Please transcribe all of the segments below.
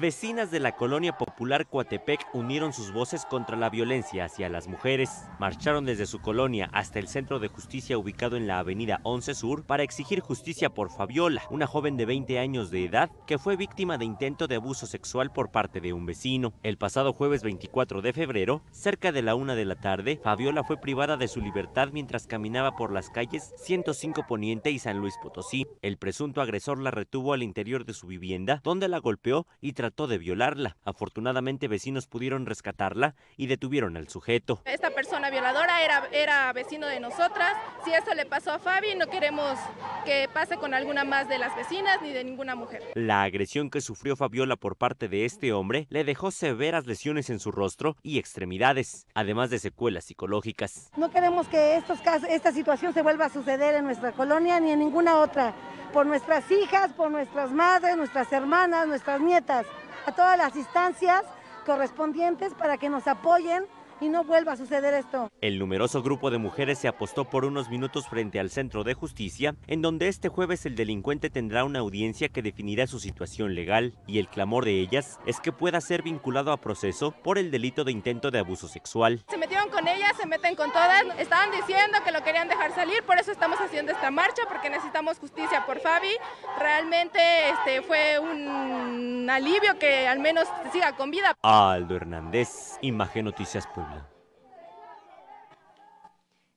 Vecinas de la colonia popular Coatepec unieron sus voces contra la violencia hacia las mujeres. Marcharon desde su colonia hasta el centro de justicia ubicado en la avenida 11 Sur para exigir justicia por Fabiola, una joven de 20 años de edad que fue víctima de intento de abuso sexual por parte de un vecino. El pasado jueves 24 de febrero, cerca de la una de la tarde, Fabiola fue privada de su libertad mientras caminaba por las calles 105 Poniente y San Luis Potosí. El presunto agresor la retuvo al interior de su vivienda, donde la golpeó y tras de violarla. Afortunadamente vecinos pudieron rescatarla y detuvieron al sujeto. Esta persona violadora era, era vecino de nosotras. Si eso le pasó a Fabi, no queremos que pase con alguna más de las vecinas ni de ninguna mujer. La agresión que sufrió Fabiola por parte de este hombre le dejó severas lesiones en su rostro y extremidades, además de secuelas psicológicas. No queremos que estos casos, esta situación se vuelva a suceder en nuestra colonia ni en ninguna otra, por nuestras hijas, por nuestras madres, nuestras hermanas, nuestras nietas a todas las instancias correspondientes para que nos apoyen y no vuelva a suceder esto. El numeroso grupo de mujeres se apostó por unos minutos frente al Centro de Justicia, en donde este jueves el delincuente tendrá una audiencia que definirá su situación legal y el clamor de ellas es que pueda ser vinculado a proceso por el delito de intento de abuso sexual. Se metieron con ellas, se meten con todas, estaban diciendo que lo querían dejar salir, por eso estamos haciendo esta marcha, porque necesitamos justicia por Fabi. Realmente este, fue un alivio que al menos siga con vida. Aldo Hernández, Imagen Noticias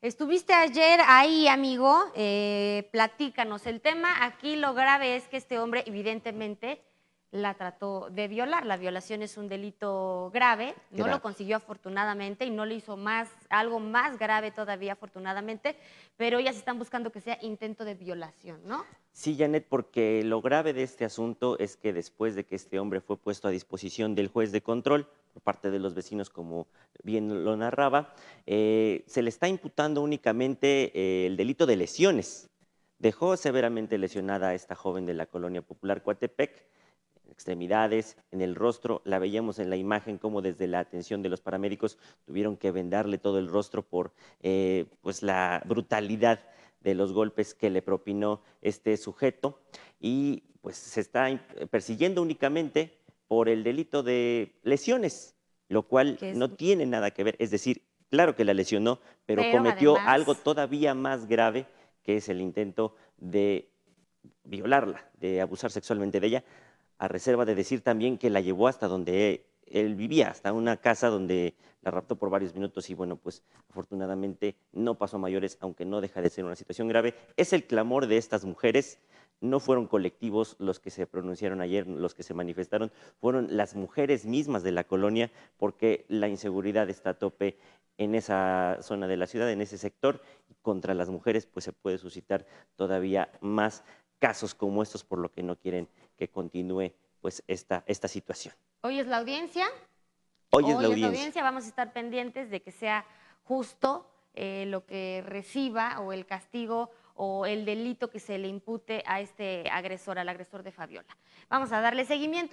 Estuviste ayer ahí, amigo, eh, platícanos el tema. Aquí lo grave es que este hombre evidentemente la trató de violar. La violación es un delito grave, no lo consiguió afortunadamente y no le hizo más, algo más grave todavía afortunadamente, pero se están buscando que sea intento de violación, ¿no? Sí, Janet, porque lo grave de este asunto es que después de que este hombre fue puesto a disposición del juez de control por parte de los vecinos, como bien lo narraba, eh, se le está imputando únicamente eh, el delito de lesiones. Dejó severamente lesionada a esta joven de la colonia popular Coatepec, extremidades, en el rostro. La veíamos en la imagen como desde la atención de los paramédicos tuvieron que vendarle todo el rostro por eh, pues la brutalidad de los golpes que le propinó este sujeto y pues se está eh, persiguiendo únicamente por el delito de lesiones, lo cual no tiene nada que ver, es decir, claro que la lesionó, pero, cometió algo todavía más grave, que es el intento de violarla, de abusar sexualmente de ella, a reserva de decir también que la llevó hasta donde él vivía, hasta una casa donde la raptó por varios minutos y bueno, pues afortunadamente no pasó mayores, aunque no deja de ser una situación grave. Es el clamor de estas mujeres. No fueron colectivos los que se pronunciaron ayer, los que se manifestaron, fueron las mujeres mismas de la colonia, porque la inseguridad está a tope en esa zona de la ciudad, en ese sector, y contra las mujeres pues se puede suscitar todavía más casos como estos, por lo que no quieren que continúe pues esta situación. Hoy es la audiencia. Hoy, es, la, audiencia. Vamos a estar pendientes de que sea justo eh, lo que reciba o el castigo o el delito que se le impute a este agresor, al agresor de Fabiola. Vamos a darle seguimiento.